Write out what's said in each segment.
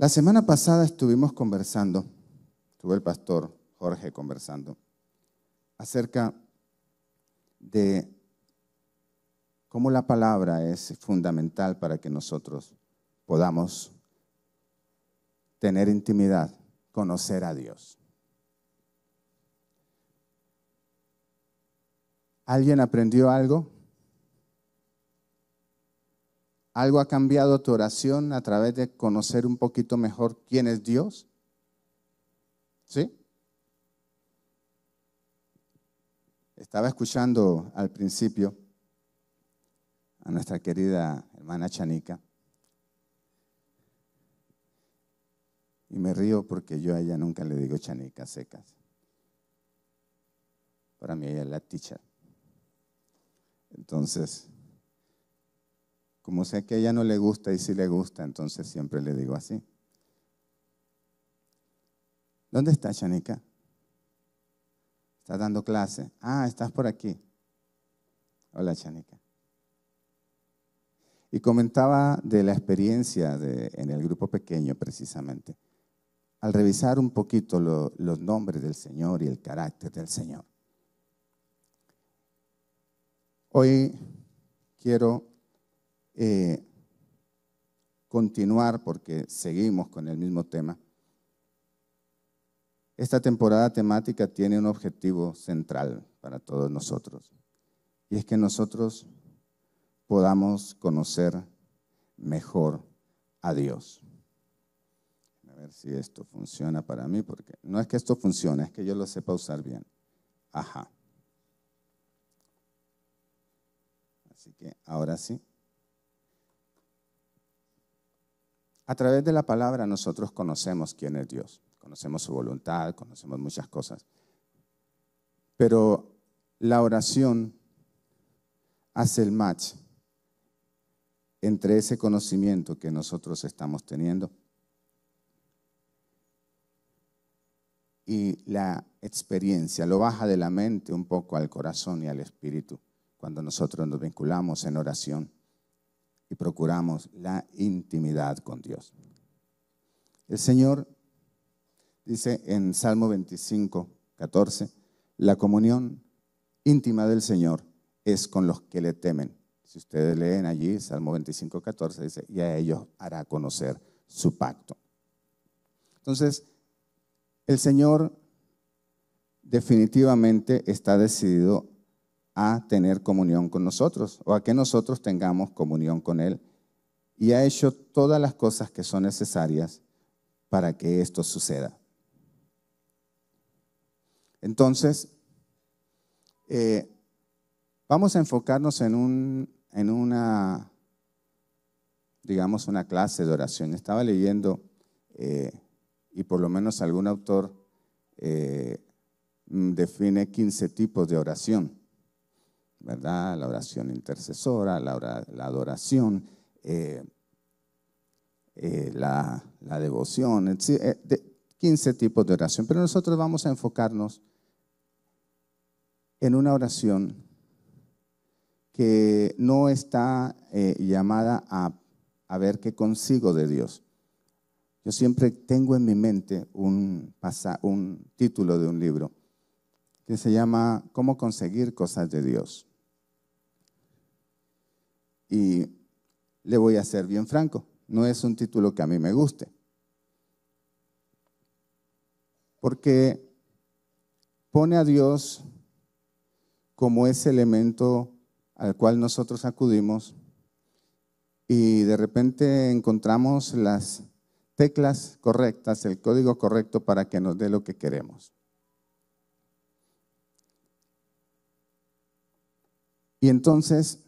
La semana pasada estuvimos conversando, estuvo el pastor Jorge conversando, acerca de cómo la palabra es fundamental para que nosotros podamos tener intimidad, conocer a Dios. ¿Alguien aprendió algo? ¿Algo ha cambiado tu oración a través de conocer un poquito mejor quién es Dios? ¿Sí? Estaba escuchando al principio a nuestra querida hermana Chanica y me río porque yo a ella nunca le digo Chanica secas. Para mí ella es la ticha. Entonces, como sé que a ella no le gusta y si le gusta, entonces siempre le digo así. ¿Dónde está Chanica? Estás dando clase. Ah, estás por aquí. Hola, Chanica. Y comentaba de la experiencia en el grupo pequeño, precisamente. Al revisar un poquito los nombres del Señor y el carácter del Señor. Hoy quiero eh, continuar, porque seguimos con el mismo tema, esta temporada temática tiene un objetivo central para todos nosotros, y es que nosotros podamos conocer mejor a Dios. A ver si esto funciona para mí, porque no es que esto funcione, es que yo lo sepa usar bien. Ajá. Así que ahora sí. A través de la palabra nosotros conocemos quién es Dios, conocemos su voluntad, conocemos muchas cosas. Pero la oración hace el match entre ese conocimiento que nosotros estamos teniendo y la experiencia, lo baja de la mente un poco al corazón y al espíritu cuando nosotros nos vinculamos en oración y procuramos la intimidad con Dios. El Señor dice en Salmo 25, 14, la comunión íntima del Señor es con los que le temen. Si ustedes leen allí, Salmo 25, 14 dice, y a ellos hará conocer su pacto. Entonces, el Señor definitivamente está decidido a tener comunión con nosotros o a que nosotros tengamos comunión con Él. Y ha hecho todas las cosas que son necesarias para que esto suceda. Entonces, eh, vamos a enfocarnos en, un, en una, digamos, una clase de oración. Estaba leyendo, eh, y por lo menos algún autor eh, mm, define 15 tipos de oración. La oración intercesora, la, la adoración, eh, eh, la, devoción, 15 eh, tipos de oración. Pero nosotros vamos a enfocarnos en una oración que no está llamada a, ver qué consigo de Dios. Yo siempre tengo en mi mente un título de un libro que se llama Cómo conseguir cosas de Dios. Y le voy a ser bien franco, no es un título que a mí me guste. Porque pone a Dios como ese elemento al cual nosotros acudimos y de repente encontramos las teclas correctas, el código correcto para que nos dé lo que queremos. Y entonces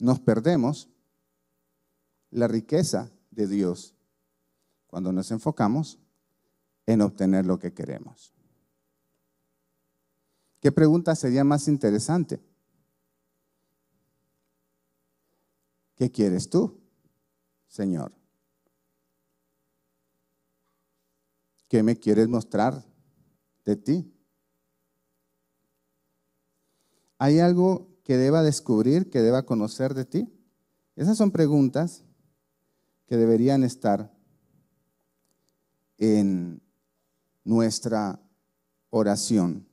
nos perdemos la riqueza de Dios cuando nos enfocamos en obtener lo que queremos. ¿Qué pregunta sería más interesante? ¿Qué quieres tú, Señor? ¿Qué me quieres mostrar de ti? Hay algo que deba descubrir, que deba conocer de ti? Esas son preguntas que deberían estar en nuestra oración,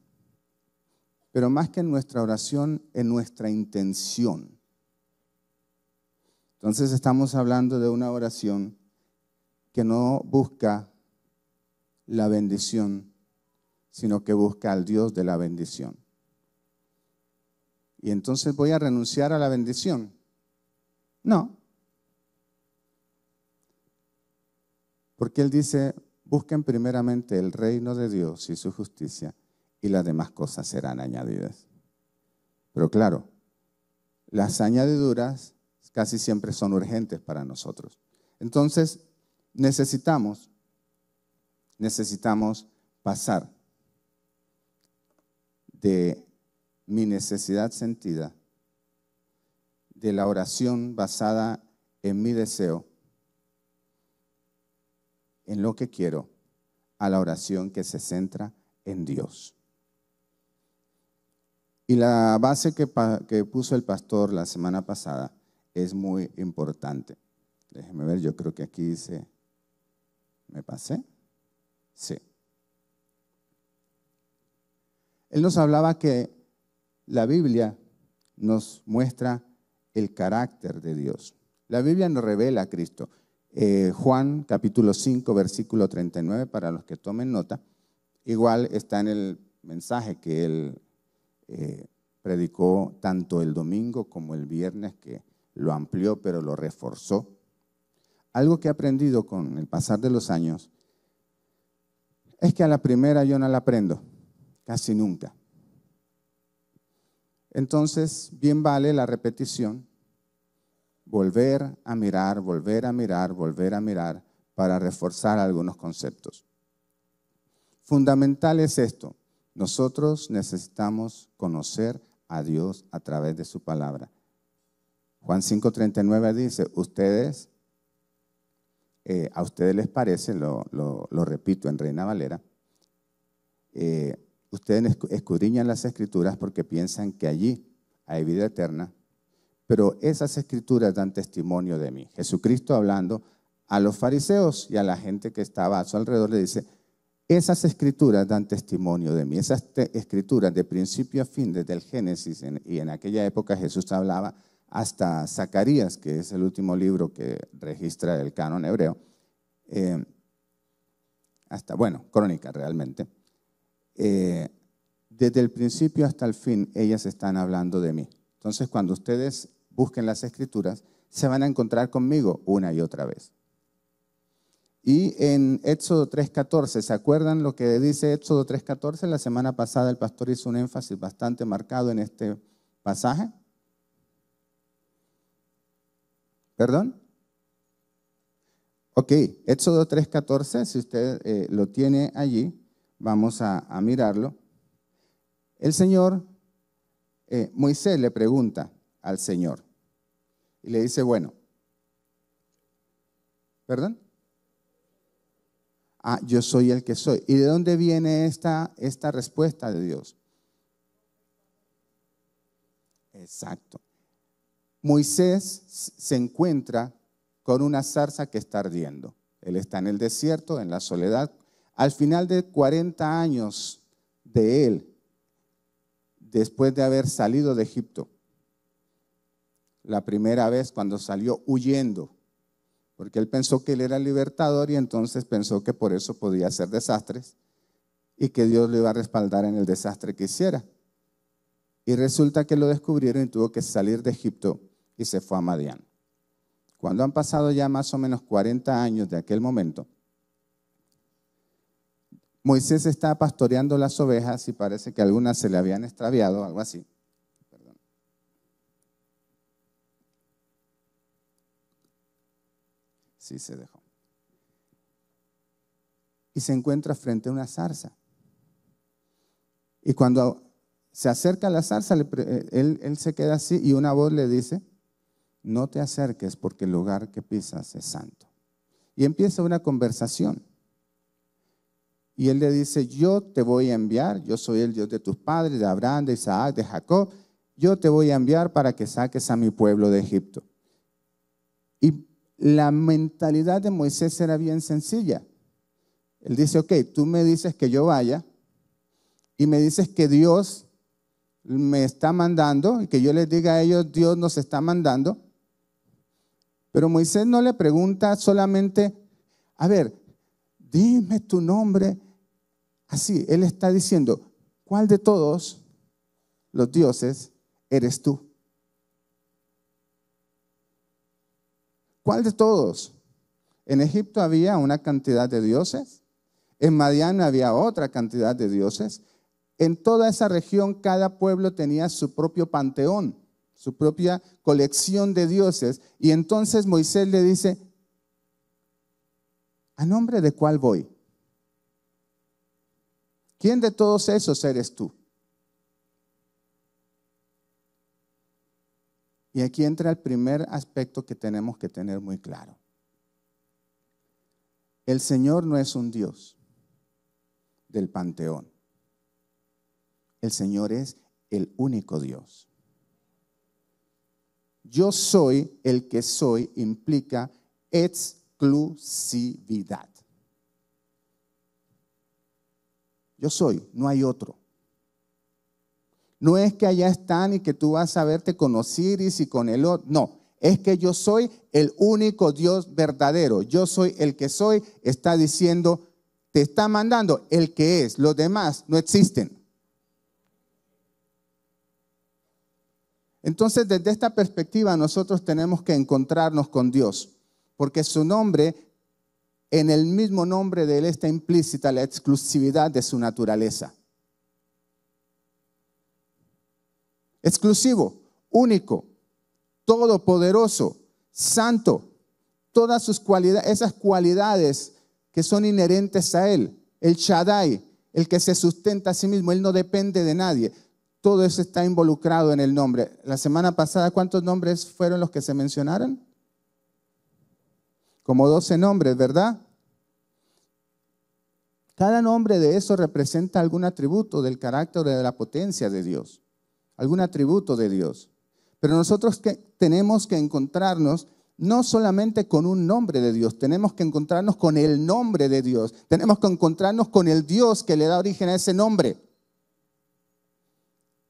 pero más que en nuestra oración, en nuestra intención. Entonces estamos hablando de una oración que no busca la bendición, sino que busca al Dios de la bendición y entonces voy a renunciar a la bendición. No. Porque Él dice, busquen primeramente el reino de Dios y su justicia y las demás cosas serán añadidas. Pero claro, las añadiduras casi siempre son urgentes para nosotros. Entonces, necesitamos, necesitamos pasar de mi necesidad sentida de la oración basada en mi deseo, en lo que quiero, a la oración que se centra en Dios. Y la base que, puso el pastor la semana pasada es muy importante. Déjeme ver, yo creo que aquí dice, ¿me pasé? Sí. Él nos hablaba que la Biblia nos muestra el carácter de Dios. La Biblia nos revela a Cristo. Eh, Juan capítulo 5, versículo 39, para los que tomen nota, igual está en el mensaje que él eh, predicó tanto el domingo como el viernes, que lo amplió pero lo reforzó. Algo que he aprendido con el pasar de los años es que a la primera yo no la aprendo, casi nunca. Entonces, bien vale la repetición, volver a mirar, volver a mirar, volver a mirar para reforzar algunos conceptos. Fundamental es esto. Nosotros necesitamos conocer a Dios a través de su palabra. Juan 5:39 dice, ustedes, eh, a ustedes les parece, lo, repito en Reina Valera, eh, ustedes escudriñan las escrituras porque piensan que allí hay vida eterna, pero esas escrituras dan testimonio de mí. Jesucristo hablando a los fariseos y a la gente que estaba a su alrededor le dice, esas escrituras dan testimonio de mí. Esas escrituras de principio a fin, desde el Génesis, y en aquella época Jesús hablaba hasta Zacarías, que es el último libro que registra el canon hebreo, eh, hasta, bueno, crónica realmente. Eh, desde el principio hasta el fin, ellas están hablando de mí. Entonces, cuando ustedes busquen las escrituras, se van a encontrar conmigo una y otra vez. Y en Éxodo 3.14, ¿se acuerdan lo que dice Éxodo 3.14? La semana pasada el pastor hizo un énfasis bastante marcado en este pasaje. ¿Perdón? Ok, Éxodo 3.14, si usted eh, lo tiene allí, Vamos a, mirarlo. El Señor, eh, Moisés le pregunta al Señor y le dice, bueno, ¿perdón? Ah, yo soy el que soy. ¿Y de dónde viene esta, esta respuesta de Dios? Exacto. Moisés se encuentra con una zarza que está ardiendo. Él está en el desierto, en la soledad, al final de 40 años de él, después de haber salido de Egipto, la primera vez cuando salió huyendo, porque él pensó que él era libertador y entonces pensó que por eso podía hacer desastres y que Dios lo iba a respaldar en el desastre que hiciera. Y resulta que lo descubrieron y tuvo que salir de Egipto y se fue a Madián. Cuando han pasado ya más o menos 40 años de aquel momento, Moisés está pastoreando las ovejas y parece que algunas se le habían extraviado, algo así. Sí, se dejó. Y se encuentra frente a una zarza. Y cuando se acerca a la zarza, eh, él se queda así y una voz le dice, no te acerques porque el lugar que pisas es santo. Y empieza una conversación. Y él le dice, yo te voy a enviar, yo soy el Dios de tus padres, de Abraham, de Isaac, de Jacob, yo te voy a enviar para que saques a mi pueblo de Egipto. Y la mentalidad de Moisés era bien sencilla. Él dice, ok, tú me dices que yo vaya y me dices que Dios me está mandando y que yo les diga a ellos, Dios nos está mandando. Pero Moisés no le pregunta solamente, a ver, dime tu nombre así, Él está diciendo, ¿cuál de todos los dioses eres tú? ¿Cuál de todos? En Egipto había una cantidad de dioses, en Mariana había otra cantidad de dioses. En toda esa región cada pueblo tenía su propio panteón, su propia colección de dioses. Y entonces Moisés le dice, ¿a nombre de cuál voy? ¿Quién de todos esos eres tú? Y aquí entra el primer aspecto que tenemos que tener muy claro. El Señor no es un Dios del panteón. El Señor es el único Dios. Yo soy el que soy implica exclusividad. Yo soy, no hay otro. No es que allá están y que tú vas a verte con Osiris y con el otro. No, es que yo soy el único Dios verdadero. Yo soy el que soy, está diciendo, te está mandando el que es. Los demás no existen. Entonces, desde esta perspectiva, nosotros tenemos que encontrarnos con Dios, porque su nombre en el mismo nombre de Él está implícita la exclusividad de su naturaleza. Exclusivo, único, todopoderoso, santo, todas sus cualidades, esas cualidades que son inherentes a Él, el Shaddai, el que se sustenta a sí mismo, Él no depende de nadie. Todo eso está involucrado en el nombre. La semana pasada, ¿cuántos nombres fueron los que se mencionaron? como 12 nombres, ¿verdad? Cada nombre de eso representa algún atributo del carácter de la potencia de Dios, algún atributo de Dios. Pero nosotros tenemos que encontrarnos no solamente con un nombre de Dios, tenemos que encontrarnos con el nombre de Dios, tenemos que encontrarnos con el Dios que le da origen a ese nombre.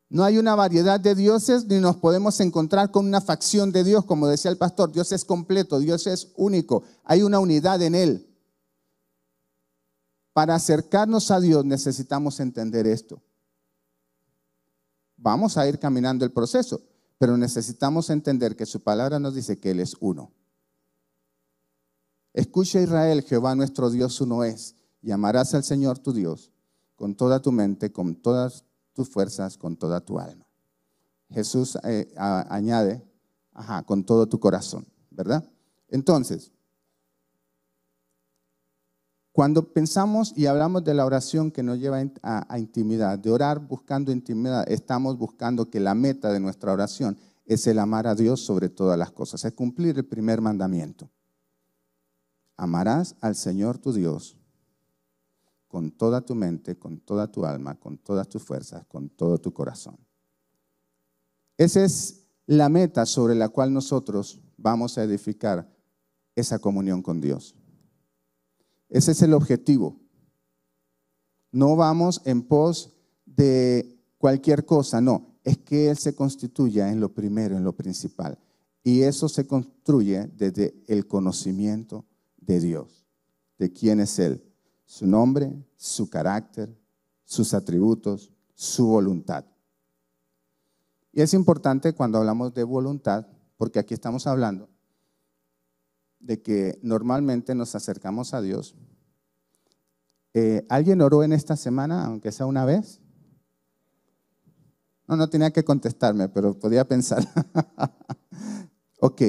No hay una variedad de dioses ni nos podemos encontrar con una facción de Dios, como decía el pastor. Dios es completo, Dios es único, hay una unidad en Él. Para acercarnos a Dios necesitamos entender esto. Vamos a ir caminando el proceso, pero necesitamos entender que su palabra nos dice que Él es uno. Escucha Israel, Jehová nuestro Dios uno es, y amarás al Señor tu Dios con toda tu mente, con todas tus fuerzas, con toda tu alma. Jesús eh, añade, ajá, con todo tu corazón, ¿verdad? Entonces, cuando pensamos y hablamos de la oración que nos lleva a, intimidad, de orar buscando intimidad, estamos buscando que la meta de nuestra oración es el amar a Dios sobre todas las cosas, es cumplir el primer mandamiento. Amarás al Señor tu Dios con toda tu mente, con toda tu alma, con todas tus fuerzas, con todo tu corazón. Esa es la meta sobre la cual nosotros vamos a edificar esa comunión con Dios. Ese es el objetivo. No vamos en pos de cualquier cosa, no, es que Él se constituya en lo primero, en lo principal. Y eso se construye desde el conocimiento de Dios, de quién es Él, su nombre, su carácter, sus atributos, su voluntad. Y es importante cuando hablamos de voluntad, porque aquí estamos hablando de que normalmente nos acercamos a Dios. Eh, ¿Alguien oró en esta semana, aunque sea una vez? No, no tenía que contestarme, pero podía pensar. ok,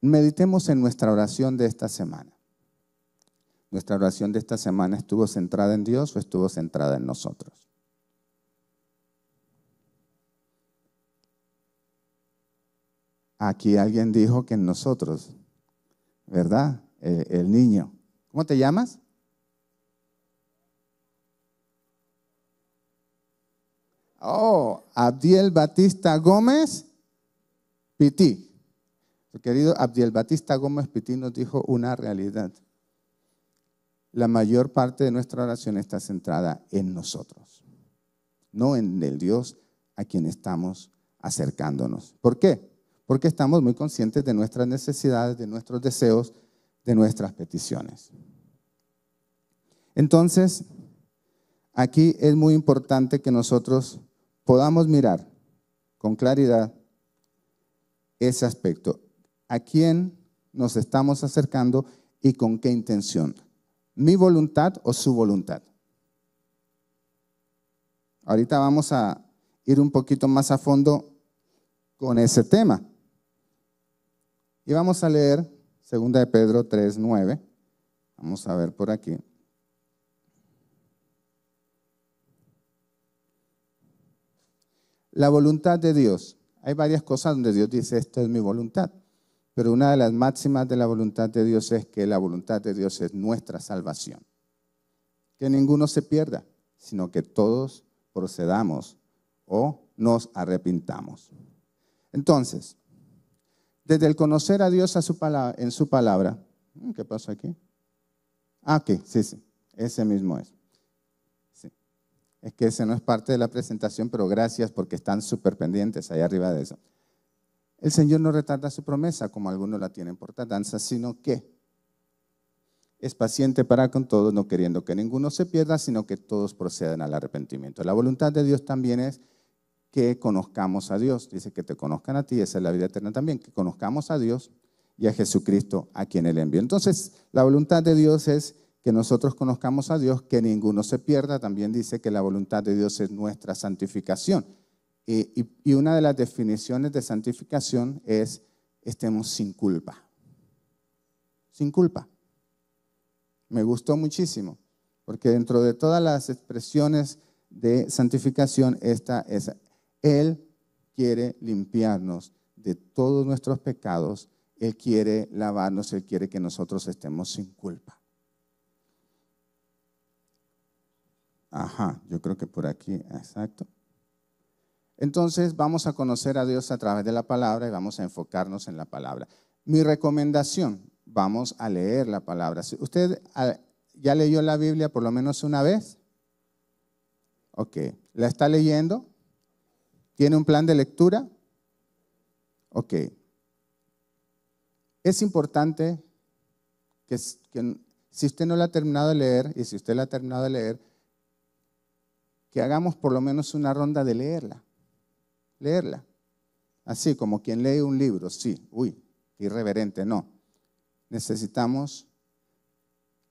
Meditemos en nuestra oración de esta semana. ¿Nuestra oración de esta semana estuvo centrada en Dios o estuvo centrada en nosotros? Aquí alguien dijo que en nosotros, ¿verdad? Eh, el niño. ¿Cómo te llamas? Oh, Abdiel Batista Gómez Pití querido Abdiel Batista Gómez Pitín nos dijo una realidad. La mayor parte de nuestra oración está centrada en nosotros, no en el Dios a quien estamos acercándonos. ¿Por qué? Porque estamos muy conscientes de nuestras necesidades, de nuestros deseos, de nuestras peticiones. Entonces, aquí es muy importante que nosotros podamos mirar con claridad ese aspecto a quién nos estamos acercando y con qué intención. ¿Mi voluntad o su voluntad? Ahorita vamos a ir un poquito más a fondo con ese tema. Y vamos a leer 2 de Pedro 3, 9. Vamos a ver por aquí. La voluntad de Dios. Hay varias cosas donde Dios dice, esto es mi voluntad. Pero una de las máximas de la voluntad de Dios es que la voluntad de Dios es nuestra salvación. Que ninguno se pierda, sino que todos procedamos o nos arrepintamos. Entonces, desde el conocer a Dios a su palabra, en su palabra, ¿Mm? ¿qué pasó aquí? Ah, que sí, sí, ese mismo es. Es que ese no es parte de la presentación, pero gracias porque están súper pendientes ahí arriba de eso. El Señor no retarda su promesa, como algunos la tienen por tardanza, sino que es paciente para con todos, no queriendo que ninguno se pierda, sino que todos procedan al arrepentimiento. La voluntad de Dios también es que conozcamos a Dios. Dice que te conozcan a ti, esa es la vida eterna también, que conozcamos a Dios y a Jesucristo a quien Él envió. Entonces, la voluntad de Dios es que nosotros conozcamos a Dios, que ninguno se pierda. También dice que la voluntad de Dios es nuestra santificación y, y una de las definiciones de santificación es estemos sin culpa. Sin culpa. Me gustó muchísimo, porque dentro de todas las expresiones de santificación, esta es, Él quiere limpiarnos de todos nuestros pecados, Él quiere lavarnos, Él quiere que nosotros estemos sin culpa. Ajá, yo creo que por aquí, exacto. Entonces vamos a conocer a Dios a través de la palabra y vamos a enfocarnos en la palabra. Mi recomendación, vamos a leer la palabra. ¿Usted ah, ya leyó la Biblia por lo menos una vez? Ok, ¿la está leyendo? ¿Tiene un plan de lectura? Ok. Es importante que, si usted no la ha terminado de leer y si usted la ha terminado de leer, que hagamos por lo menos una ronda de leerla leerla. Así como quien lee un libro, sí, uy, irreverente, no. Necesitamos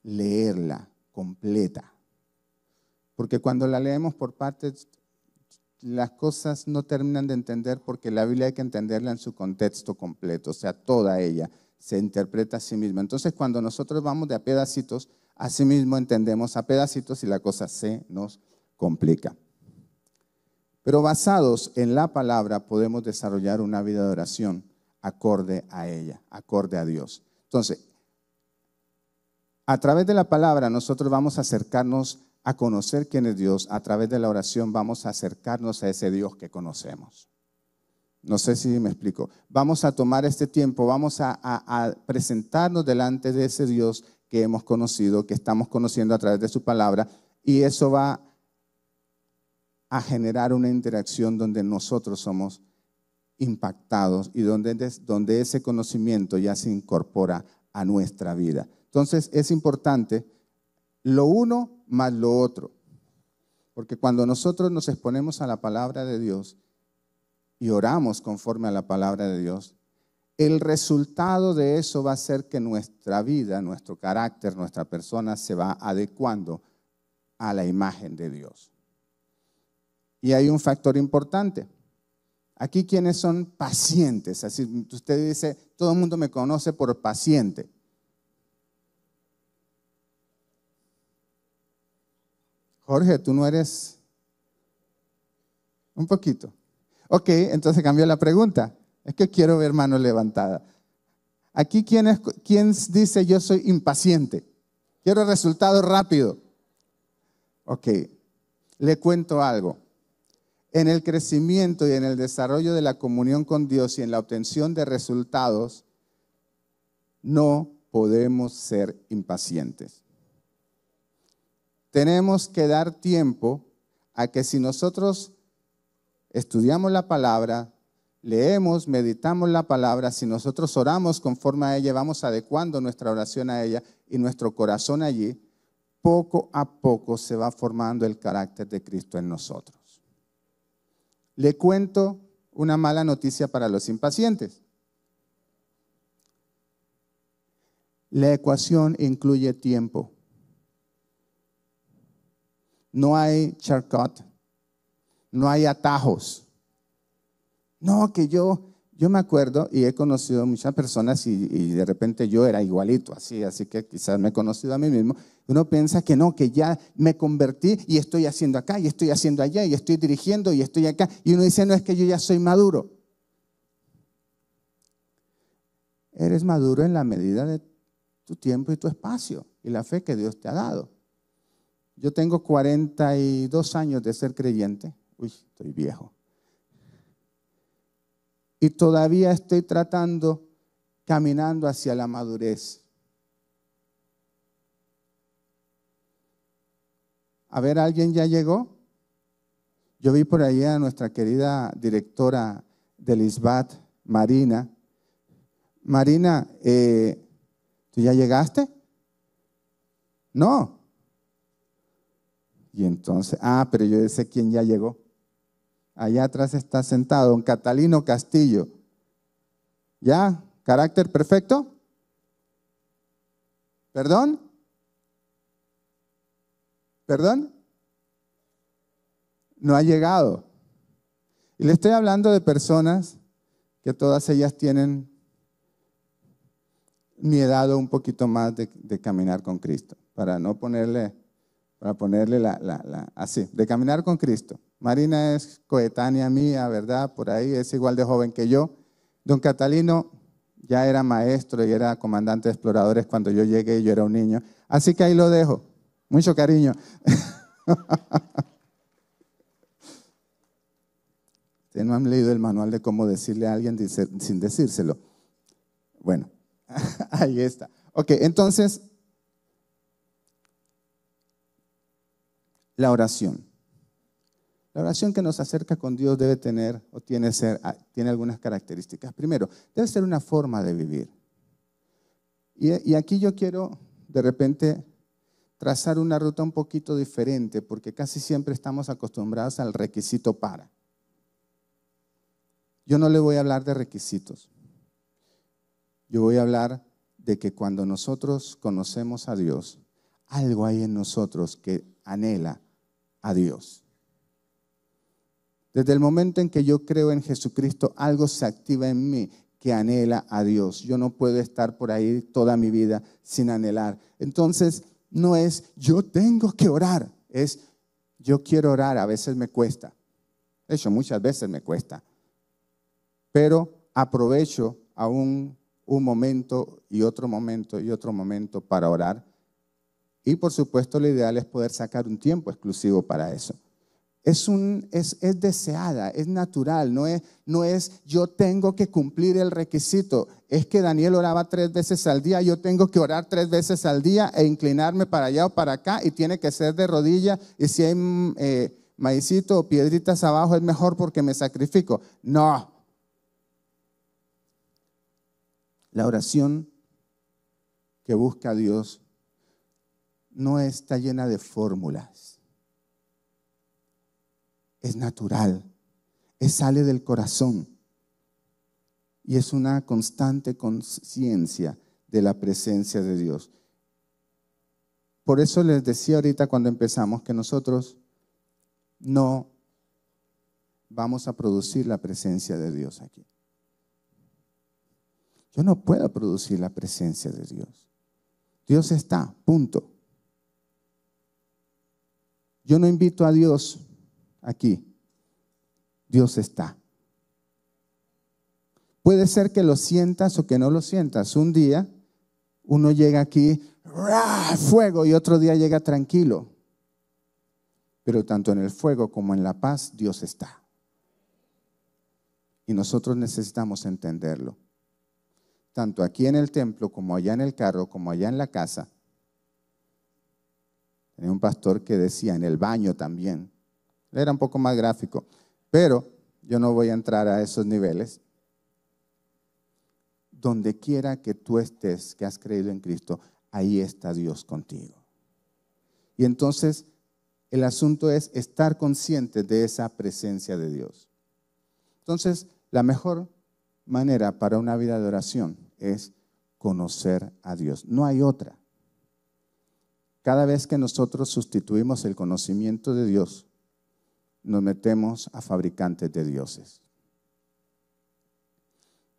leerla completa. Porque cuando la leemos por partes, las cosas no terminan de entender porque la Biblia hay que entenderla en su contexto completo, o sea, toda ella se interpreta a sí misma. Entonces, cuando nosotros vamos de a pedacitos, a sí mismo entendemos a pedacitos y la cosa se nos complica. Pero basados en la palabra podemos desarrollar una vida de oración acorde a ella, acorde a Dios. Entonces, a través de la palabra nosotros vamos a acercarnos a conocer quién es Dios. A través de la oración vamos a acercarnos a ese Dios que conocemos. No sé si me explico. Vamos a tomar este tiempo, vamos a, presentarnos delante de ese Dios que hemos conocido, que estamos conociendo a través de su palabra, y eso va a generar una interacción donde nosotros somos impactados y donde, donde ese conocimiento ya se incorpora a nuestra vida. Entonces es importante lo uno más lo otro, porque cuando nosotros nos exponemos a la palabra de Dios y oramos conforme a la palabra de Dios, el resultado de eso va a ser que nuestra vida, nuestro carácter, nuestra persona se va adecuando a la imagen de Dios. Y hay un factor importante. Aquí quienes son pacientes, así usted dice, todo el mundo me conoce por paciente. Jorge, tú no eres un poquito. Ok, entonces cambió la pregunta. Es que quiero ver mano levantada. Aquí, quienes dice yo soy impaciente? Quiero resultado rápido. Ok, le cuento algo en el crecimiento y en el desarrollo de la comunión con Dios y en la obtención de resultados, no podemos ser impacientes. Tenemos que dar tiempo a que si nosotros estudiamos la palabra, leemos, meditamos la palabra, si nosotros oramos conforme a ella, vamos adecuando nuestra oración a ella y nuestro corazón allí, poco a poco se va formando el carácter de Cristo en nosotros le cuento una mala noticia para los impacientes. La ecuación incluye tiempo. No hay charcot, no hay atajos. No, que yo, yo me acuerdo y he conocido muchas personas y, y, de repente yo era igualito, así, así que quizás me he conocido a mí mismo, uno piensa que no, que ya me convertí y estoy haciendo acá, y estoy haciendo allá, y estoy dirigiendo, y estoy acá. Y uno dice, no es que yo ya soy maduro. Eres maduro en la medida de tu tiempo y tu espacio y la fe que Dios te ha dado. Yo tengo 42 años de ser creyente. Uy, estoy viejo. Y todavía estoy tratando, caminando hacia la madurez. A ver, ¿alguien ya llegó? Yo vi por ahí a nuestra querida directora del ISBAT, Marina. Marina, eh, ¿tú ya llegaste? No. Y entonces, ah, pero yo sé quién ya llegó. Allá atrás está sentado un Catalino Castillo. ¿Ya? ¿Carácter perfecto? ¿Perdón? ¿Perdón? No ha llegado. Y le estoy hablando de personas que todas ellas tienen mi edad o un poquito más de, caminar con Cristo, para no ponerle, para ponerle la, la, la, así, de caminar con Cristo. Marina es coetánea mía, ¿verdad? Por ahí es igual de joven que yo. Don Catalino ya era maestro y era comandante de exploradores cuando yo llegué, yo era un niño. Así que ahí lo dejo. Mucho cariño. Ustedes no han leído el manual de cómo decirle a alguien sin decírselo. Bueno, ahí está. Ok, entonces, la oración. La oración que nos acerca con Dios debe tener o tiene, ser, ah, tiene algunas características. Primero, debe ser una forma de vivir. y aquí yo quiero de repente trazar una ruta un poquito diferente, porque casi siempre estamos acostumbrados al requisito para. Yo no le voy a hablar de requisitos. Yo voy a hablar de que cuando nosotros conocemos a Dios, algo hay en nosotros que anhela a Dios. Desde el momento en que yo creo en Jesucristo, algo se activa en mí que anhela a Dios. Yo no puedo estar por ahí toda mi vida sin anhelar. Entonces, no es yo tengo que orar, es yo quiero orar, a veces me cuesta. De hecho, muchas veces me cuesta. Pero aprovecho aún un momento y otro momento y otro momento para orar. Y por supuesto lo ideal es poder sacar un tiempo exclusivo para eso. Es, un, es, es, deseada, es natural, no es, no es yo tengo que cumplir el requisito. Es que Daniel oraba tres veces al día, yo tengo que orar tres veces al día e inclinarme para allá o para acá y tiene que ser de rodilla y si hay eh, maicito o piedritas abajo es mejor porque me sacrifico. No. La oración que busca a Dios no está llena de fórmulas es natural, es sale del corazón y es una constante conciencia de la presencia de Dios. Por eso les decía ahorita cuando empezamos que nosotros no vamos a producir la presencia de Dios aquí. Yo no puedo producir la presencia de Dios. Dios está, punto. Yo no invito a Dios aquí. Dios está. Puede ser que lo sientas o que no lo sientas. Un día uno llega aquí, fuego, y otro día llega tranquilo. Pero tanto en el fuego como en la paz, Dios está. Y nosotros necesitamos entenderlo. Tanto aquí en el templo, como allá en el carro, como allá en la casa. Tenía un pastor que decía, en el baño también, era un poco más gráfico, pero yo no voy a entrar a esos niveles. Donde quiera que tú estés, que has creído en Cristo, ahí está Dios contigo. Y entonces el asunto es estar consciente de esa presencia de Dios. Entonces, la mejor manera para una vida de oración es conocer a Dios. No hay otra. Cada vez que nosotros sustituimos el conocimiento de Dios nos metemos a fabricantes de dioses.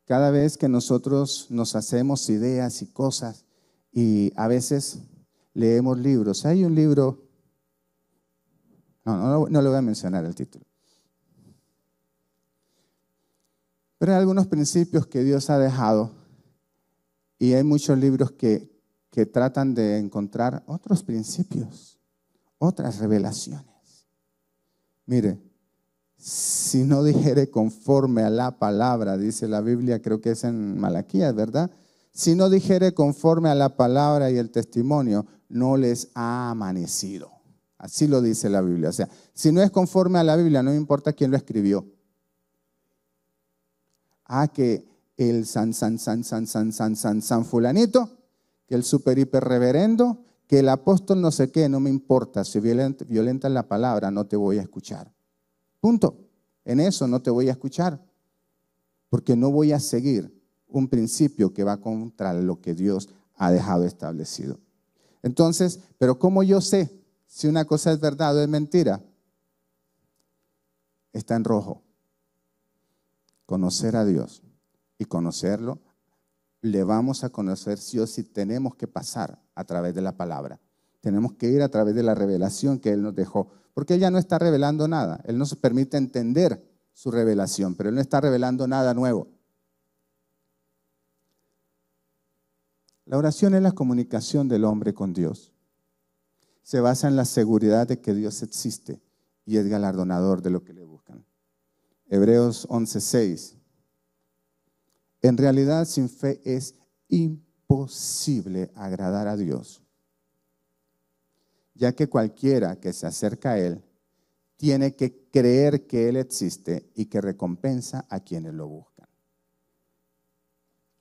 Cada vez que nosotros nos hacemos ideas y cosas y a veces leemos libros, hay un libro, no, no, lo voy a mencionar el título, pero hay algunos principios que Dios ha dejado y hay muchos libros que tratan de encontrar otros principios, otras revelaciones. Mire, si no dijere conforme a la palabra, dice la Biblia, creo que es en Malaquías, ¿verdad? Si no dijere conforme a la palabra y el testimonio, no les ha amanecido. Así lo dice la Biblia. O sea, si no es conforme a la Biblia, no importa quién lo escribió. A ah, que el san, san, san, san, san, san, san, san fulanito, que el super hiper reverendo, que el apóstol no sé qué, no me importa, si violenta la palabra, no te voy a escuchar. Punto. En eso no te voy a escuchar, porque no voy a seguir un principio que va contra lo que Dios ha dejado establecido. Entonces, pero ¿cómo yo sé si una cosa es verdad o es mentira? Está en rojo. Conocer a Dios y conocerlo le vamos a conocer si o si tenemos que pasar a través de la palabra. Tenemos que ir a través de la revelación que Él nos dejó, porque Él ya no está revelando nada. Él nos permite entender su revelación, pero Él no está revelando nada nuevo. La oración es la comunicación del hombre con Dios. Se basa en la seguridad de que Dios existe y es galardonador de lo que le buscan. Hebreos 11:6 en realidad, sin fe es imposible agradar a Dios, ya que cualquiera que se acerca a Él tiene que creer que Él existe y que recompensa a quienes lo buscan.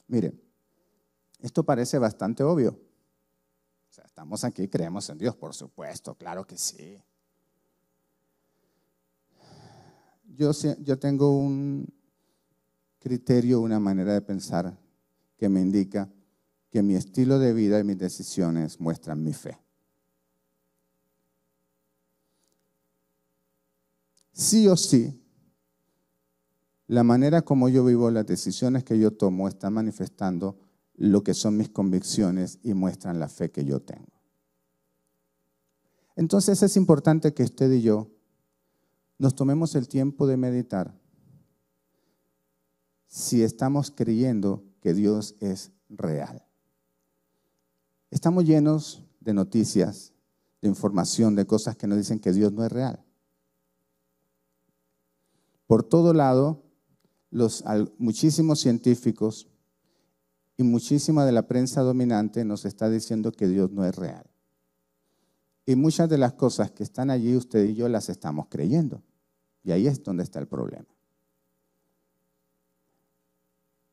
Mire, esto parece bastante obvio. O sea, estamos aquí creemos en Dios, por supuesto, claro que sí. Yo, yo tengo un, criterio, una manera de pensar que me indica que mi estilo de vida y mis decisiones muestran mi fe. Sí o sí, la manera como yo vivo, las decisiones que yo tomo están manifestando lo que son mis convicciones y muestran la fe que yo tengo. Entonces es importante que usted y yo nos tomemos el tiempo de meditar si estamos creyendo que Dios es real. Estamos llenos de noticias, de información, de cosas que nos dicen que Dios no es real. Por todo lado, los, muchísimos científicos y muchísima de la prensa dominante nos está diciendo que Dios no es real. Y muchas de las cosas que están allí, usted y yo las estamos creyendo. Y ahí es donde está el problema.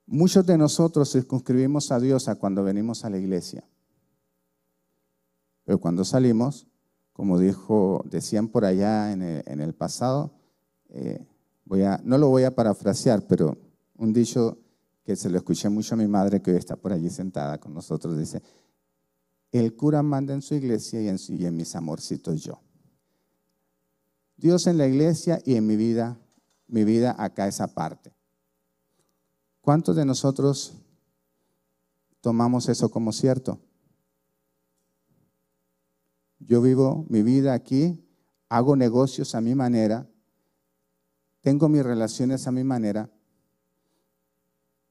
Muchos de nosotros circunscribimos a Dios a cuando venimos a la iglesia. Pero cuando salimos, como dijo, decían por allá en el, pasado, eh, voy a, no lo voy a parafrasear, pero un dicho que se lo escuché mucho a mi madre, que hoy está por allí sentada con nosotros, dice, el cura manda en su iglesia y en, y en mis amorcitos yo. Dios en la iglesia y en mi vida, mi vida acá es aparte. ¿Cuántos de nosotros tomamos eso como cierto? Yo vivo mi vida aquí, hago negocios a mi manera, tengo mis relaciones a mi manera,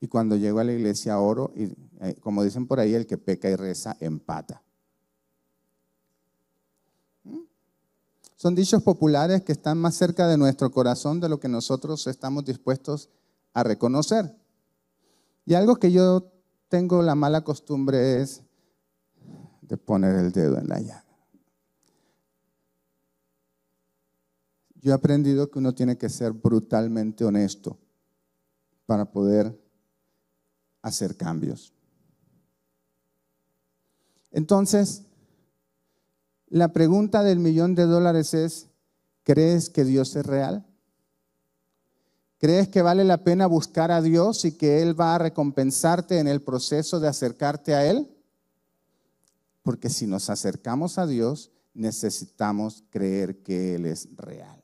y cuando llego a la iglesia oro y, eh, como dicen por ahí, el que peca y reza empata. ¿Mm? Son dichos populares que están más cerca de nuestro corazón de lo que nosotros estamos dispuestos a reconocer. Y algo que yo tengo la mala costumbre es de poner el dedo en la llaga. Yo he aprendido que uno tiene que ser brutalmente honesto para poder hacer cambios. Entonces, la pregunta del millón de dólares es, ¿crees que Dios es real? ¿Crees que vale la pena buscar a Dios y que Él va a recompensarte en el proceso de acercarte a Él? Porque si nos acercamos a Dios, necesitamos creer que Él es real.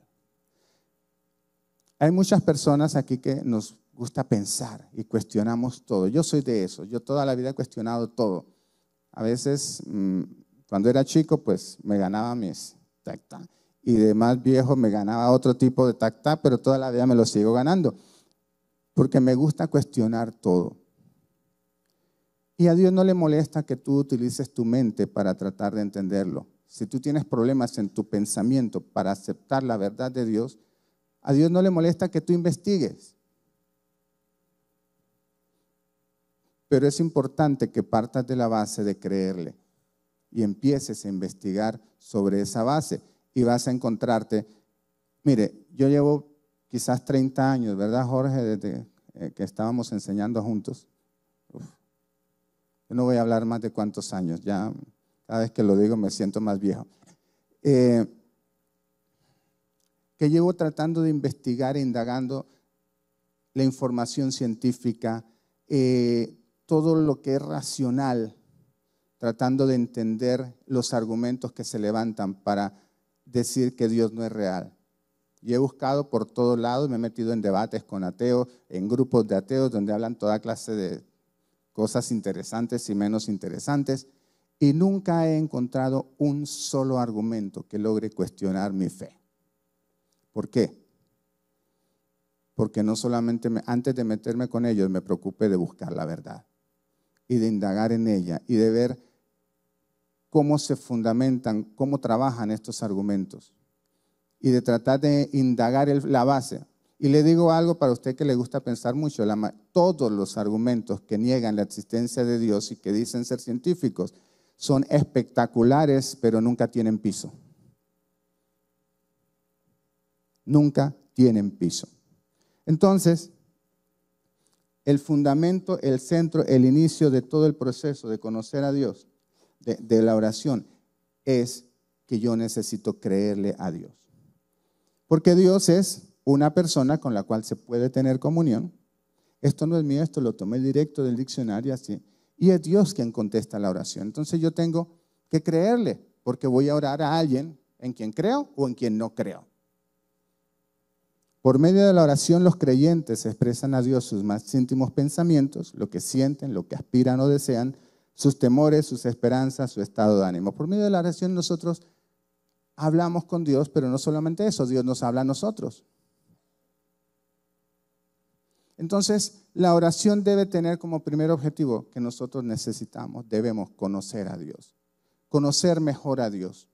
Hay muchas personas aquí que nos gusta pensar y cuestionamos todo. Yo soy de eso, yo toda la vida he cuestionado todo. A veces, mm, cuando era chico, pues me ganaba mis y de más viejo me ganaba otro tipo de tacta, pero toda la vida me lo sigo ganando, porque me gusta cuestionar todo. Y a Dios no le molesta que tú utilices tu mente para tratar de entenderlo. Si tú tienes problemas en tu pensamiento para aceptar la verdad de Dios, a Dios no le molesta que tú investigues. Pero es importante que partas de la base de creerle y empieces a investigar sobre esa base y vas a encontrarte. Mire, yo llevo quizás 30 años, ¿verdad, Jorge? Desde eh, que estábamos enseñando juntos. Yo no voy a hablar más de cuántos años, ya cada vez que lo digo me siento más viejo. Eh, que llevo tratando de investigar e indagando la información científica, eh, todo lo que es racional, tratando de entender los argumentos que se levantan para decir que Dios no es real. Y he buscado por todos lados, me he metido en debates con ateos, en grupos de ateos donde hablan toda clase de cosas interesantes y menos interesantes, y nunca he encontrado un solo argumento que logre cuestionar mi fe. ¿Por qué? Porque no solamente antes de meterme con ellos me preocupé de buscar la verdad y de indagar en ella y de ver cómo se fundamentan, cómo trabajan estos argumentos y de tratar de indagar la base. Y le digo algo para usted que le gusta pensar mucho, todos los argumentos que niegan la existencia de Dios y que dicen ser científicos son espectaculares, pero nunca tienen piso. Nunca tienen piso. Entonces, el fundamento, el centro, el inicio de todo el proceso de conocer a Dios de, la oración es que yo necesito creerle a Dios. Porque Dios es una persona con la cual se puede tener comunión. Esto no es mío, esto lo tomé directo del diccionario así. Y es Dios quien contesta la oración. Entonces yo tengo que creerle, porque voy a orar a alguien en quien creo o en quien no creo. Por medio de la oración los creyentes expresan a Dios sus más íntimos pensamientos, lo que sienten, lo que aspiran o desean, sus temores, sus esperanzas, su estado de ánimo. Por medio de la oración nosotros hablamos con Dios, pero no solamente eso, Dios nos habla a nosotros. Entonces, la oración debe tener como primer objetivo que nosotros necesitamos, debemos conocer a Dios, conocer mejor a Dios.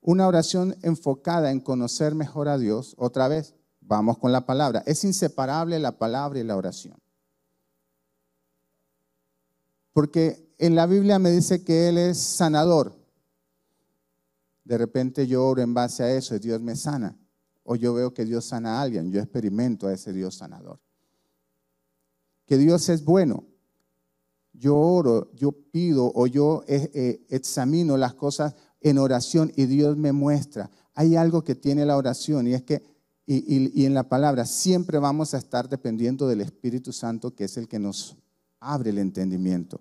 Una oración enfocada en conocer mejor a Dios, otra vez, vamos con la palabra. Es inseparable la palabra y la oración. Porque en la Biblia me dice que Él es sanador. De repente yo oro en base a eso y Dios me sana. O yo veo que Dios sana a alguien, yo experimento a ese Dios sanador. Que Dios es bueno. Yo oro, yo pido o yo eh, eh, examino las cosas en oración y Dios me muestra. Hay algo que tiene la oración y es que, y en la palabra, siempre vamos a estar dependiendo del Espíritu Santo que es el que nos abre el entendimiento.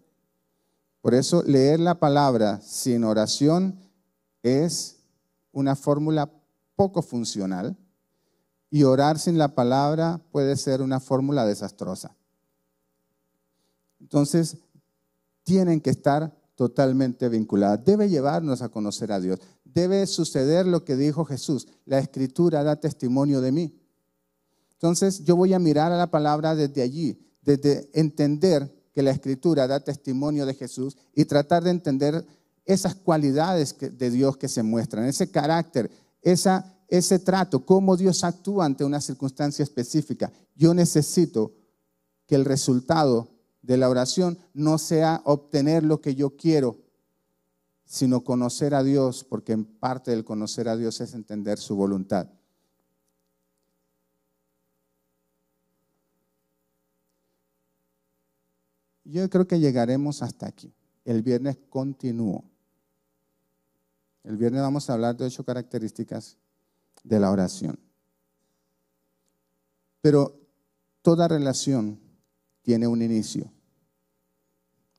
Por eso leer la palabra sin oración es una fórmula poco funcional y orar sin la palabra puede ser una fórmula desastrosa. Entonces, tienen que estar totalmente vinculadas. Debe llevarnos a conocer a Dios. Debe suceder lo que dijo Jesús. La escritura da testimonio de mí. Entonces, yo voy a mirar a la palabra desde allí, desde entender que la Escritura da testimonio de Jesús y tratar de entender esas cualidades de Dios que se muestran, ese carácter, esa, ese trato, cómo Dios actúa ante una circunstancia específica. Yo necesito que el resultado de la oración no sea obtener lo que yo quiero, sino conocer a Dios, porque en parte del conocer a Dios es entender su voluntad. Yo creo que llegaremos hasta aquí. El viernes continúo. El viernes vamos a hablar de ocho características de la oración. Pero toda relación tiene un inicio.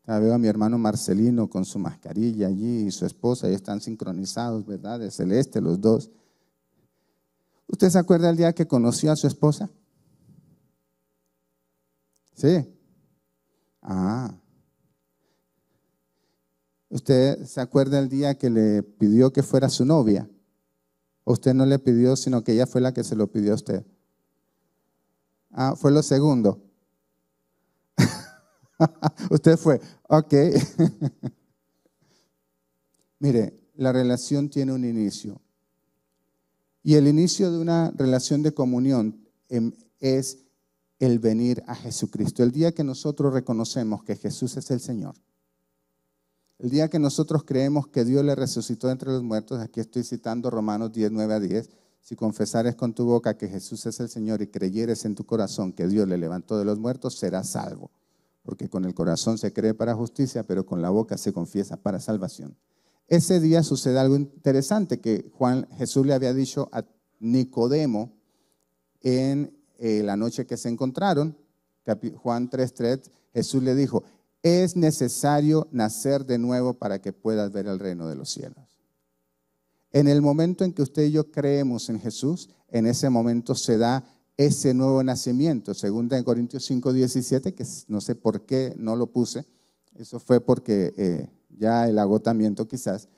veo a mi hermano Marcelino con su mascarilla allí y su esposa, y están sincronizados, ¿verdad? De celeste los dos. ¿Usted se acuerda el día que conoció a su esposa? Sí. Ah. ¿Usted se acuerda el día que le pidió que fuera su novia? Usted no le pidió, sino que ella fue la que se lo pidió a usted. Ah, fue lo segundo. usted fue, ok. Mire, la relación tiene un inicio. Y el inicio de una relación de comunión em, es el venir a Jesucristo. El día que nosotros reconocemos que Jesús es el Señor. El día que nosotros creemos que Dios le resucitó entre los muertos, aquí estoy citando Romanos 10, 9 a 10, si confesares con tu boca que Jesús es el Señor y creyeres en tu corazón que Dios le levantó de los muertos, serás salvo. Porque con el corazón se cree para justicia, pero con la boca se confiesa para salvación. Ese día sucede algo interesante que Juan Jesús le había dicho a Nicodemo en eh, la noche que se encontraron, Juan 3.3, Jesús le dijo, es necesario nacer de nuevo para que puedas ver el reino de los cielos. En el momento en que usted y yo creemos en Jesús, en ese momento se da ese nuevo nacimiento, según de Corintios 5.17, que no sé por qué no lo puse, eso fue porque eh, ya el agotamiento quizás,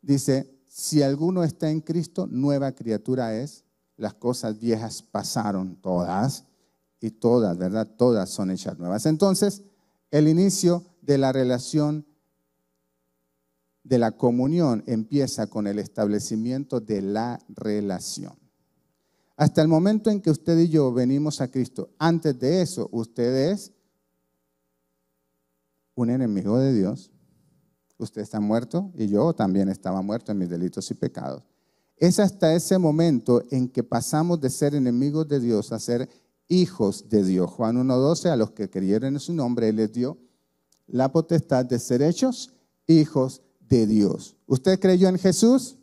dice, si alguno está en Cristo, nueva criatura es, las cosas viejas pasaron todas y todas, ¿verdad? Todas son hechas nuevas. Entonces, el inicio de la relación de la comunión empieza con el establecimiento de la relación. Hasta el momento en que usted y yo venimos a Cristo, antes de eso, usted es un enemigo de Dios. Usted está muerto y yo también estaba muerto en mis delitos y pecados. Es hasta ese momento en que pasamos de ser enemigos de Dios a ser hijos de Dios. Juan 1.12, a los que creyeron en su nombre, Él les dio la potestad de ser hechos hijos de Dios. ¿Usted creyó en Jesús?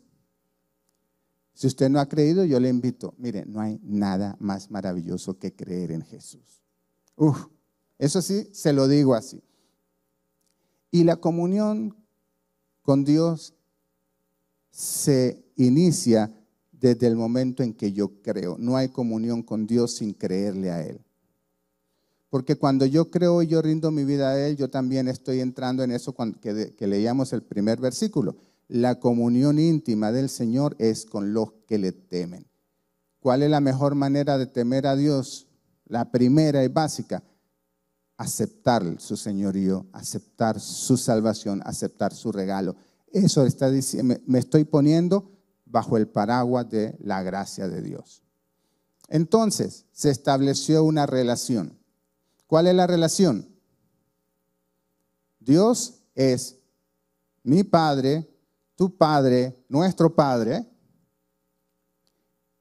Si usted no ha creído, yo le invito. Mire, no hay nada más maravilloso que creer en Jesús. Uf, eso sí, se lo digo así. Y la comunión con Dios se inicia desde el momento en que yo creo. No hay comunión con Dios sin creerle a Él. Porque cuando yo creo y yo rindo mi vida a Él, yo también estoy entrando en eso que, leíamos el primer versículo. La comunión íntima del Señor es con los que le temen. ¿Cuál es la mejor manera de temer a Dios? La primera y básica, aceptar su señorío, aceptar su salvación, aceptar su regalo. Eso está diciendo, me estoy poniendo bajo el paraguas de la gracia de Dios. Entonces se estableció una relación. ¿Cuál es la relación? Dios es mi Padre, tu Padre, nuestro Padre,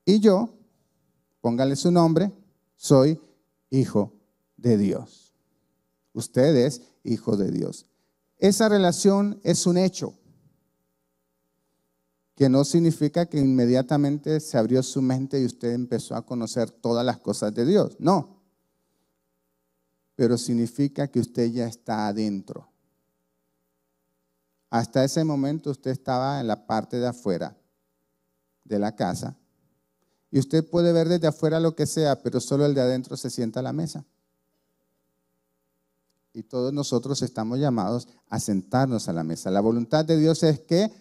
y yo, póngale su nombre, soy hijo de Dios. Usted es hijo de Dios. Esa relación es un hecho que no significa que inmediatamente se abrió su mente y usted empezó a conocer todas las cosas de Dios, no. Pero significa que usted ya está adentro. Hasta ese momento usted estaba en la parte de afuera de la casa y usted puede ver desde afuera lo que sea, pero solo el de adentro se sienta a la mesa. Y todos nosotros estamos llamados a sentarnos a la mesa. La voluntad de Dios es que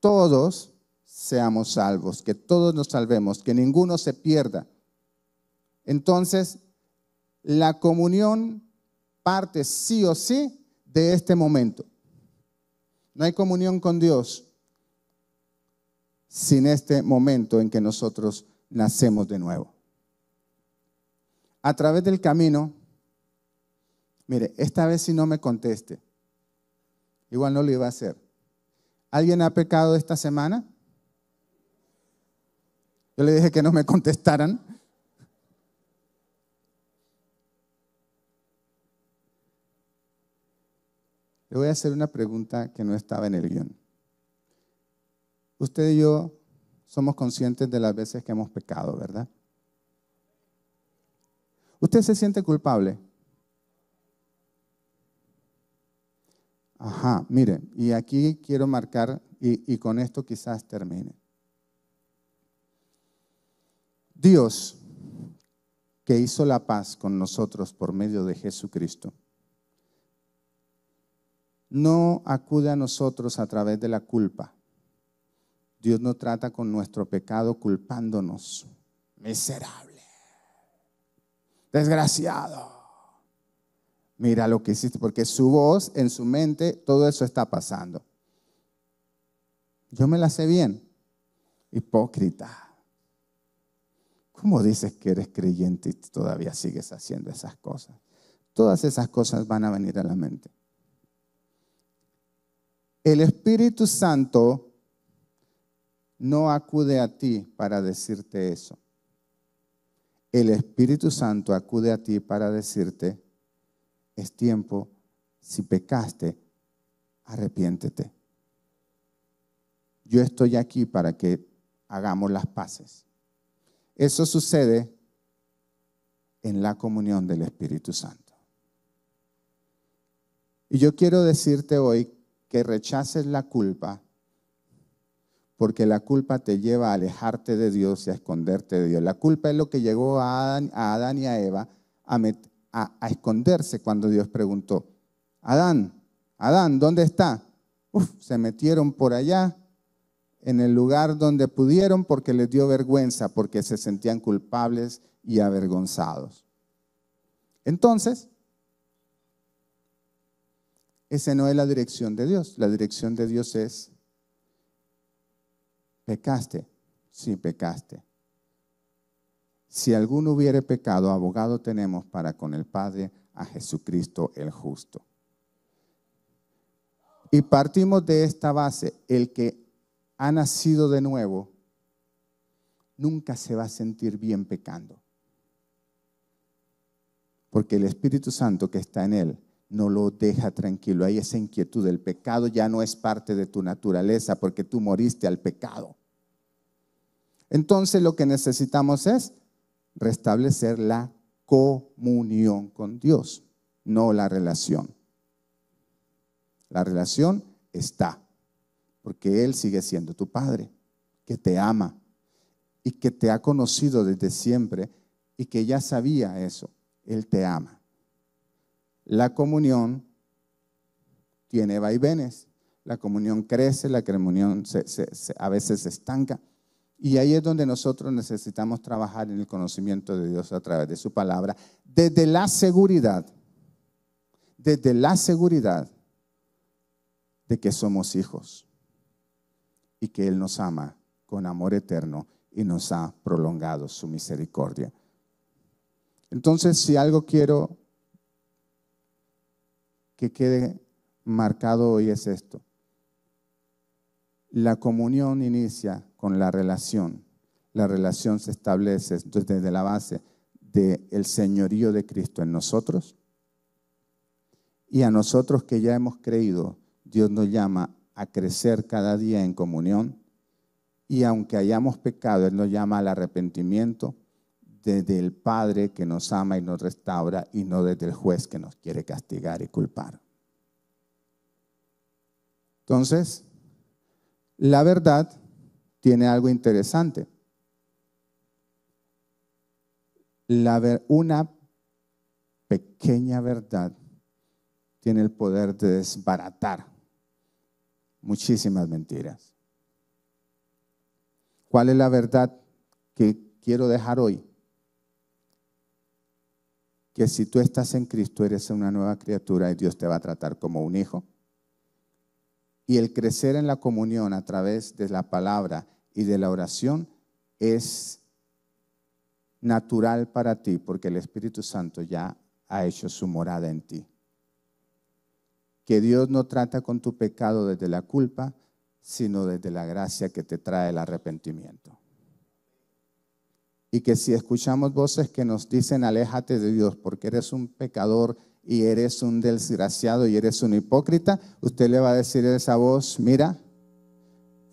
todos seamos salvos, que todos nos salvemos, que ninguno se pierda. Entonces, la comunión parte sí o sí de este momento. No hay comunión con Dios sin este momento en que nosotros nacemos de nuevo. A través del camino, mire, esta vez si no me conteste, igual no lo iba a hacer. ¿Alguien ha pecado esta semana? Yo le dije que no me contestaran. Le voy a hacer una pregunta que no estaba en el guión. Usted y yo somos conscientes de las veces que hemos pecado, ¿verdad? ¿Usted se siente culpable? Ajá, mire, y aquí quiero marcar, y, y con esto quizás termine. Dios, que hizo la paz con nosotros por medio de Jesucristo, no acude a nosotros a través de la culpa. Dios no trata con nuestro pecado culpándonos. Miserable. Desgraciado mira lo que hiciste, porque su voz, en su mente, todo eso está pasando. Yo me la sé bien. Hipócrita. ¿Cómo dices que eres creyente y todavía sigues haciendo esas cosas? Todas esas cosas van a venir a la mente. El Espíritu Santo no acude a ti para decirte eso. El Espíritu Santo acude a ti para decirte, es tiempo, si pecaste, arrepiéntete. Yo estoy aquí para que hagamos las paces. Eso sucede en la comunión del Espíritu Santo. Y yo quiero decirte hoy que rechaces la culpa, porque la culpa te lleva a alejarte de Dios y a esconderte de Dios. La culpa es lo que llegó a Adán, y a Eva a, met, a, esconderse cuando Dios preguntó, Adán, Adán, ¿dónde está? Uf, se metieron por allá, en el lugar donde pudieron porque les dio vergüenza, porque se sentían culpables y avergonzados. Entonces, esa no es la dirección de Dios. La dirección de Dios es, pecaste, sí, pecaste si alguno hubiere pecado, abogado tenemos para con el Padre a Jesucristo el justo. Y partimos de esta base, el que ha nacido de nuevo, nunca se va a sentir bien pecando. Porque el Espíritu Santo que está en él no lo deja tranquilo. Hay esa inquietud. El pecado ya no es parte de tu naturaleza porque tú moriste al pecado. Entonces lo que necesitamos es restablecer la comunión con Dios, no la relación. La relación está, porque Él sigue siendo tu Padre, que te ama y que te ha conocido desde siempre y que ya sabía eso. Él te ama. La comunión tiene vaivenes. La comunión crece, la comunión a veces se estanca. Y ahí es donde nosotros necesitamos trabajar en el conocimiento de Dios a través de su palabra, desde la seguridad, desde la seguridad de que somos hijos y que Él nos ama con amor eterno y nos ha prolongado su misericordia. Entonces, si algo quiero que quede marcado hoy es esto. La comunión inicia con la relación. La relación se establece desde la base del señorío de Cristo en nosotros. Y a nosotros que ya hemos creído, Dios nos llama a crecer cada día en comunión. Y aunque hayamos pecado, Él nos llama al arrepentimiento desde el Padre que nos ama y nos restaura y no desde el juez que nos quiere castigar y culpar. Entonces, la verdad tiene algo interesante. La una pequeña verdad tiene el poder de desbaratar muchísimas mentiras. ¿Cuál es la verdad que quiero dejar hoy? Que si tú estás en Cristo eres una nueva criatura y Dios te va a tratar como un hijo y el crecer en la comunión a través de la palabra y de la oración es natural para ti porque el Espíritu Santo ya ha hecho su morada en ti. Que Dios no trata con tu pecado desde la culpa, sino desde la gracia que te trae el arrepentimiento. Y que si escuchamos voces que nos dicen, aléjate de Dios porque eres un pecador, y eres un desgraciado y eres un hipócrita, usted le va a decir a esa voz, mira,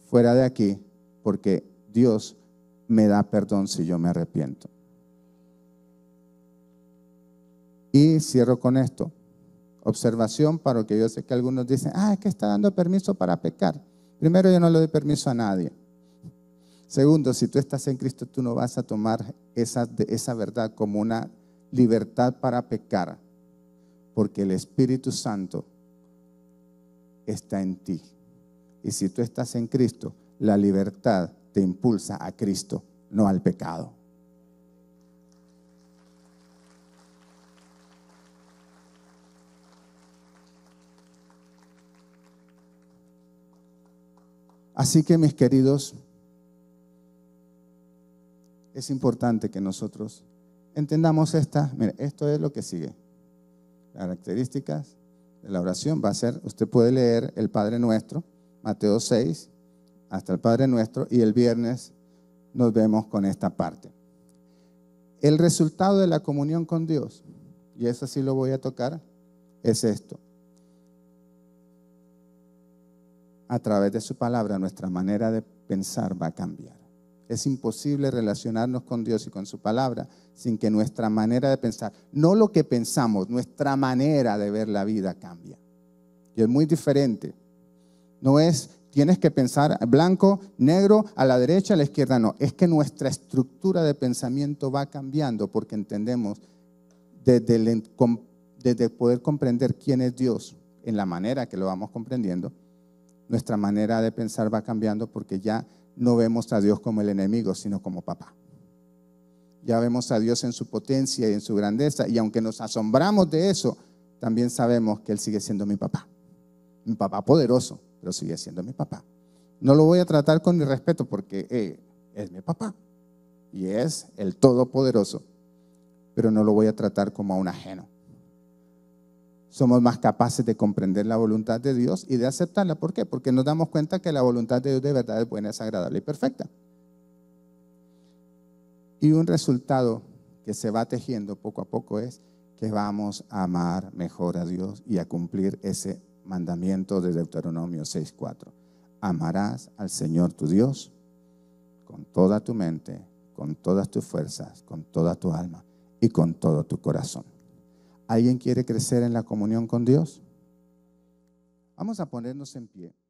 fuera de aquí, porque Dios me da perdón si yo me arrepiento. Y cierro con esto. Observación para que yo sé que algunos dicen, ah, es que está dando permiso para pecar. Primero, yo no le doy permiso a nadie. Segundo, si tú estás en Cristo, tú no vas a tomar esa, esa verdad como una libertad para pecar porque el Espíritu Santo está en ti. Y si tú estás en Cristo, la libertad te impulsa a Cristo, no al pecado. Así que mis queridos, es importante que nosotros entendamos esta, Mira, esto es lo que sigue características de la oración va a ser, usted puede leer el Padre Nuestro, Mateo 6, hasta el Padre Nuestro, y el viernes nos vemos con esta parte. El resultado de la comunión con Dios, y eso sí lo voy a tocar, es esto. A través de su palabra, nuestra manera de pensar va a cambiar. Es imposible relacionarnos con Dios y con su palabra sin que nuestra manera de pensar, no lo que pensamos, nuestra manera de ver la vida cambia. Y es muy diferente. No es, tienes que pensar blanco, negro, a la derecha, a la izquierda, no. Es que nuestra estructura de pensamiento va cambiando porque entendemos desde, desde poder comprender quién es Dios, en la manera que lo vamos comprendiendo, nuestra manera de pensar va cambiando porque ya no vemos a Dios como el enemigo, sino como papá. Ya vemos a Dios en su potencia y en su grandeza. Y aunque nos asombramos de eso, también sabemos que Él sigue siendo mi papá. Mi papá poderoso, pero sigue siendo mi papá. No lo voy a tratar con irrespeto porque eh, es mi papá y es el todopoderoso. Pero no lo voy a tratar como a un ajeno somos más capaces de comprender la voluntad de Dios y de aceptarla. ¿Por qué? Porque nos damos cuenta que la voluntad de Dios de verdad es buena, es agradable y perfecta. Y un resultado que se va tejiendo poco a poco es que vamos a amar mejor a Dios y a cumplir ese mandamiento de Deuteronomio 6.4. Amarás al Señor tu Dios con toda tu mente, con todas tus fuerzas, con toda tu alma y con todo tu corazón. ¿Alguien quiere crecer en la comunión con Dios? Vamos a ponernos en pie.